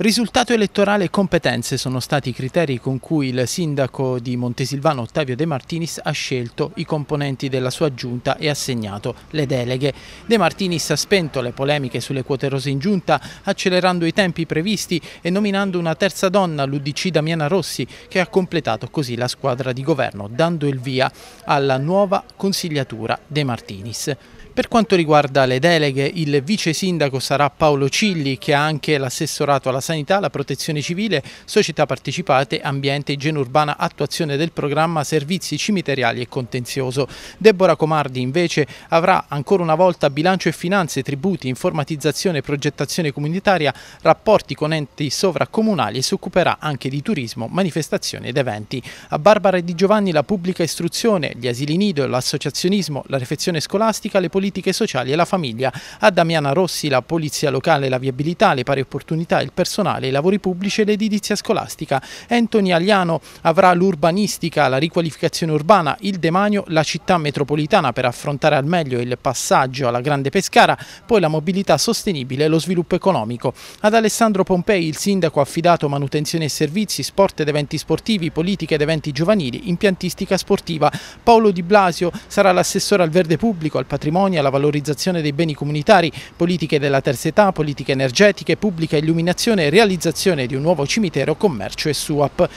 Risultato elettorale e competenze sono stati i criteri con cui il sindaco di Montesilvano Ottavio De Martinis ha scelto i componenti della sua giunta e assegnato le deleghe. De Martinis ha spento le polemiche sulle quote rose in giunta, accelerando i tempi previsti e nominando una terza donna, l'Udc Damiana Rossi, che ha completato così la squadra di governo, dando il via alla nuova consigliatura De Martinis. Per quanto riguarda le deleghe, il vice sindaco sarà Paolo Cilli, che ha anche l'assessorato alla sanità, la protezione civile, società partecipate, ambiente, igiene urbana, attuazione del programma, servizi cimiteriali e contenzioso. Deborah Comardi invece avrà ancora una volta bilancio e finanze, tributi, informatizzazione, progettazione comunitaria, rapporti con enti sovracomunali e si occuperà anche di turismo, manifestazioni ed eventi. A Barbara e Di Giovanni la pubblica istruzione, gli asili nido, l'associazionismo, la refezione scolastica, le politiche politiche sociali e la famiglia, a Damiana Rossi la polizia locale, la viabilità, le pari opportunità, il personale, i lavori pubblici e l'edilizia scolastica. Anthony Agliano avrà l'urbanistica, la riqualificazione urbana, il demanio, la città metropolitana per affrontare al meglio il passaggio alla Grande Pescara, poi la mobilità sostenibile e lo sviluppo economico. Ad Alessandro Pompei il sindaco ha affidato manutenzione e servizi, sport ed eventi sportivi, politica ed eventi giovanili, impiantistica sportiva. Paolo Di Blasio sarà l'assessore al verde pubblico, al patrimonio, impegni alla valorizzazione dei beni comunitari, politiche della terza età, politiche energetiche, pubblica illuminazione e realizzazione di un nuovo cimitero, commercio e SUAP.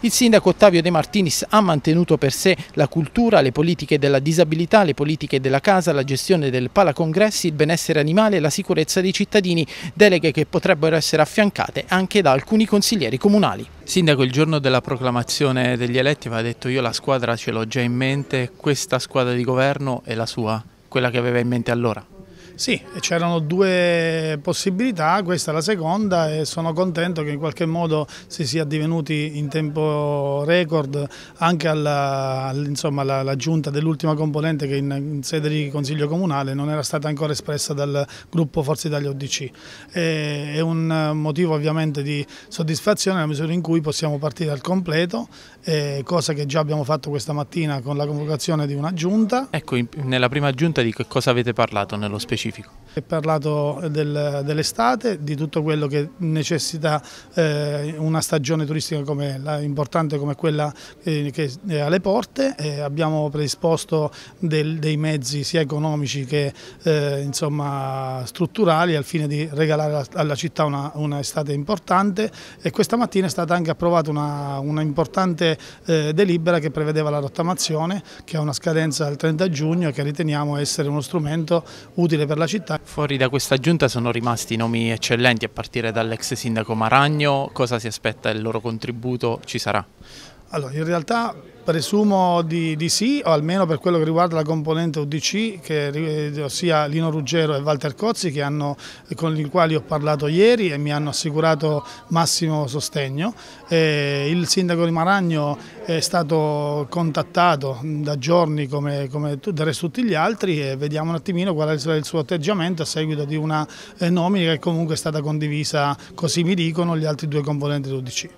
Il sindaco Ottavio De Martinis ha mantenuto per sé la cultura, le politiche della disabilità, le politiche della casa, la gestione del palacongressi, il benessere animale e la sicurezza dei cittadini, deleghe che potrebbero essere affiancate anche da alcuni consiglieri comunali. Sindaco, il giorno della proclamazione degli eletti aveva detto io la squadra ce l'ho già in mente, questa squadra di governo è la sua quella che aveva in mente allora. Sì, c'erano due possibilità, questa è la seconda e sono contento che in qualche modo si sia divenuti in tempo record anche alla, giunta dell'ultima componente che in, in, sede di Consiglio Comunale non era stata ancora espressa dal gruppo Forza Italia ODC. E, è un motivo ovviamente di soddisfazione nella misura in cui possiamo partire al completo, eh, cosa che già abbiamo fatto questa mattina con la convocazione di una giunta. Ecco, nella prima giunta di che cosa avete parlato nello specifico? specifico. È parlato del, dell'estate, di tutto quello che necessita eh, una stagione turistica come la, importante come quella eh, che è alle porte. Eh, abbiamo predisposto del, dei mezzi sia economici che eh, insomma, strutturali al fine di regalare alla città una, una, estate importante e questa mattina è stata anche approvata una, una importante eh, delibera che prevedeva la rottamazione che ha una scadenza al 30 giugno e che riteniamo essere uno strumento utile per per la città. Fuori da questa giunta sono rimasti nomi eccellenti a partire dall'ex sindaco Maragno, cosa si aspetta il loro contributo ci sarà? Allora, in realtà presumo di, di, sì, o almeno per quello che riguarda la componente UDC, che, ossia Lino Ruggero e Walter Cozzi, hanno, con i quali ho parlato ieri e mi hanno assicurato massimo sostegno. Eh, il sindaco di Maragno è stato contattato da giorni come, come del resto tutti gli altri e vediamo un attimino qual è il suo atteggiamento a seguito di una eh, nomina che comunque è stata condivisa, così mi dicono, gli altri due componenti dell'UDC.